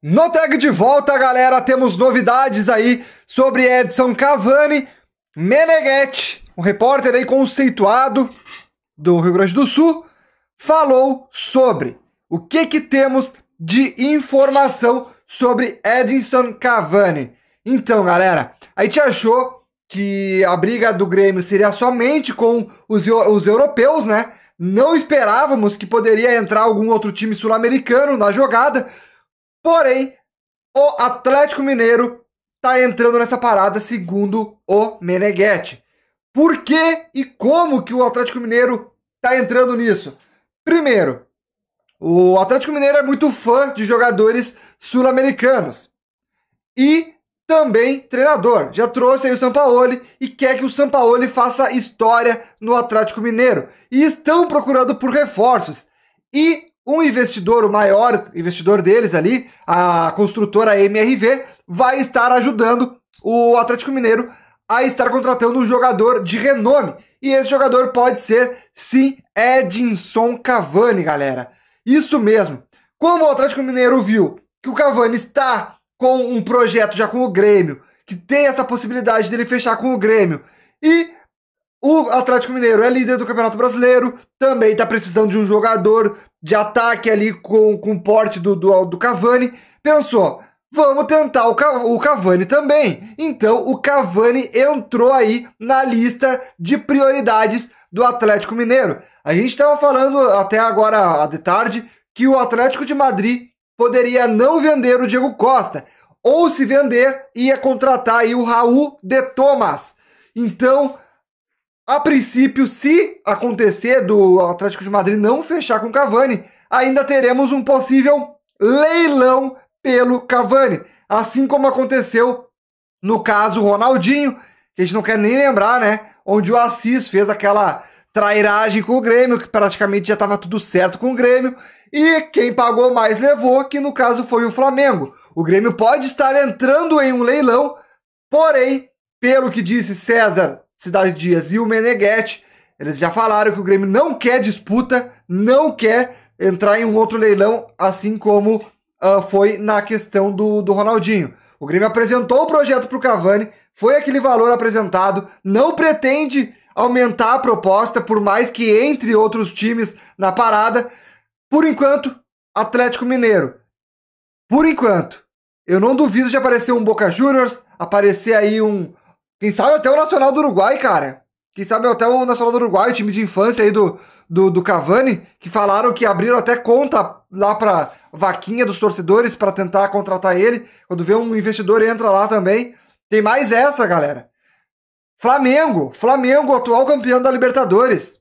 No tag de volta, galera, temos novidades aí sobre Edson Cavani, Meneghetti, um repórter aí conceituado do Rio Grande do Sul, falou sobre o que que temos de informação sobre Edson Cavani. Então, galera, a gente achou que a briga do Grêmio seria somente com os, os europeus, né? Não esperávamos que poderia entrar algum outro time sul-americano na jogada, Porém, o Atlético Mineiro tá entrando nessa parada segundo o Meneghetti. Por que e como que o Atlético Mineiro tá entrando nisso? Primeiro, o Atlético Mineiro é muito fã de jogadores sul-americanos e também treinador. Já trouxe aí o Sampaoli e quer que o Sampaoli faça história no Atlético Mineiro. E estão procurando por reforços. E um investidor, o maior investidor deles ali, a construtora MRV, vai estar ajudando o Atlético Mineiro a estar contratando um jogador de renome. E esse jogador pode ser, sim, Edinson Cavani, galera. Isso mesmo. Como o Atlético Mineiro viu que o Cavani está com um projeto já com o Grêmio, que tem essa possibilidade dele fechar com o Grêmio, e o Atlético Mineiro é líder do Campeonato Brasileiro, também está precisando de um jogador de ataque ali com, com o porte do, do, do Cavani, pensou, vamos tentar o, o Cavani também. Então o Cavani entrou aí na lista de prioridades do Atlético Mineiro. A gente estava falando até agora de tarde que o Atlético de Madrid poderia não vender o Diego Costa ou se vender ia contratar aí o Raul de Thomas. Então a princípio, se acontecer do Atlético de Madrid não fechar com Cavani, ainda teremos um possível leilão pelo Cavani, assim como aconteceu no caso Ronaldinho, que a gente não quer nem lembrar, né? Onde o Assis fez aquela trairagem com o Grêmio, que praticamente já estava tudo certo com o Grêmio, e quem pagou mais levou, que no caso foi o Flamengo. O Grêmio pode estar entrando em um leilão, porém, pelo que disse César Cidade Dias e o Meneghetti, eles já falaram que o Grêmio não quer disputa, não quer entrar em um outro leilão, assim como uh, foi na questão do, do Ronaldinho. O Grêmio apresentou o projeto para o Cavani, foi aquele valor apresentado, não pretende aumentar a proposta, por mais que entre outros times na parada. Por enquanto, Atlético Mineiro. Por enquanto. Eu não duvido de aparecer um Boca Juniors, aparecer aí um, quem sabe até o Nacional do Uruguai, cara. Quem sabe até o Nacional do Uruguai, o time de infância aí do, do, do Cavani, que falaram que abriram até conta lá pra vaquinha dos torcedores para tentar contratar ele. Quando vê um investidor, entra lá também. Tem mais essa, galera. Flamengo. Flamengo, atual campeão da Libertadores.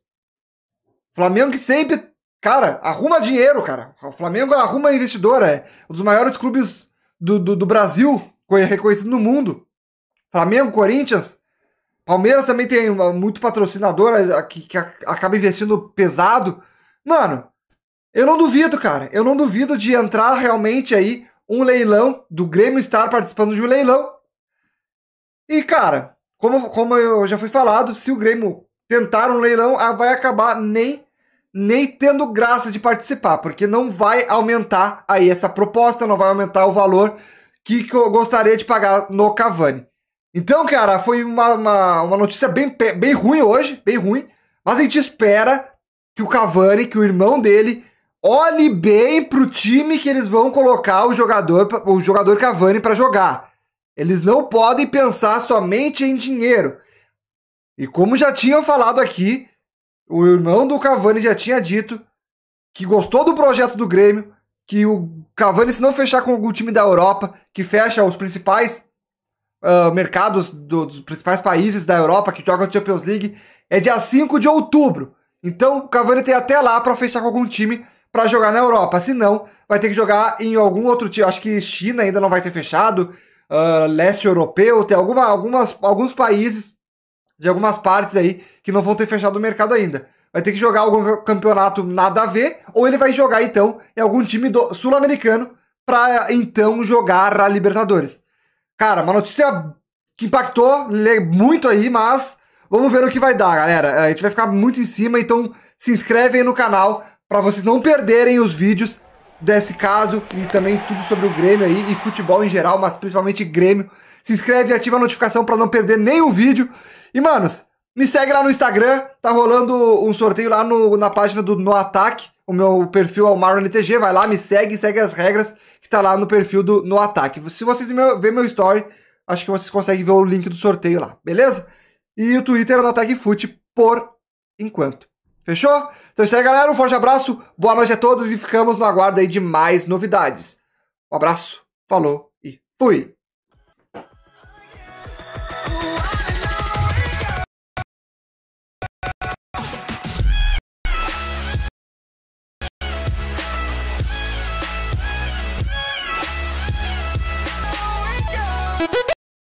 Flamengo que sempre. Cara, arruma dinheiro, cara. O Flamengo arruma investidor, é um dos maiores clubes do, do, do Brasil, reconhecido no mundo. Flamengo, Corinthians. Palmeiras também tem muito patrocinador que, que acaba investindo pesado. Mano, eu não duvido, cara. Eu não duvido de entrar realmente aí um leilão, do Grêmio estar participando de um leilão. E, cara, como, como eu já foi falado, se o Grêmio tentar um leilão, ah, vai acabar nem, nem tendo graça de participar, porque não vai aumentar aí essa proposta, não vai aumentar o valor que, que eu gostaria de pagar no Cavani. Então, cara, foi uma, uma, uma, notícia bem, bem ruim hoje, bem ruim. Mas a gente espera que o Cavani, que o irmão dele, olhe bem pro time que eles vão colocar o jogador, o jogador Cavani para jogar. Eles não podem pensar somente em dinheiro. E como já tinham falado aqui, o irmão do Cavani já tinha dito que gostou do projeto do Grêmio, que o Cavani, se não fechar com algum time da Europa, que fecha os principais uh, mercados do, dos principais países da Europa que jogam Champions League é dia 5 de outubro. Então o Cavani tem até lá para fechar com algum time para jogar na Europa. Se não, vai ter que jogar em algum outro time. Acho que China ainda não vai ter fechado, uh, leste europeu, tem alguma, algumas, alguns países de algumas partes aí que não vão ter fechado o mercado ainda. Vai ter que jogar algum campeonato nada a ver, ou ele vai jogar então em algum time sul-americano para então jogar a Libertadores. Cara, uma notícia que impactou muito aí, mas vamos ver o que vai dar, galera. É, a gente vai ficar muito em cima, então se inscrevem no canal para vocês não perderem os vídeos desse caso e também tudo sobre o Grêmio aí e futebol em geral, mas principalmente Grêmio. Se inscreve e ativa a notificação para não perder nenhum vídeo. E, manos, me segue lá no Instagram, tá rolando um sorteio lá no, na página do No Ataque. O meu perfil é o MarronTG, vai lá, me segue, segue as regras que tá lá no perfil do No Ataque. Se vocês ver meu story, acho que vocês conseguem ver o link do sorteio lá, beleza? E o Twitter é No Ataque Foot por enquanto. Fechou? Então é isso aí, galera. Um forte abraço, boa noite a todos e ficamos no aguardo aí de mais novidades. Um abraço, falou e fui!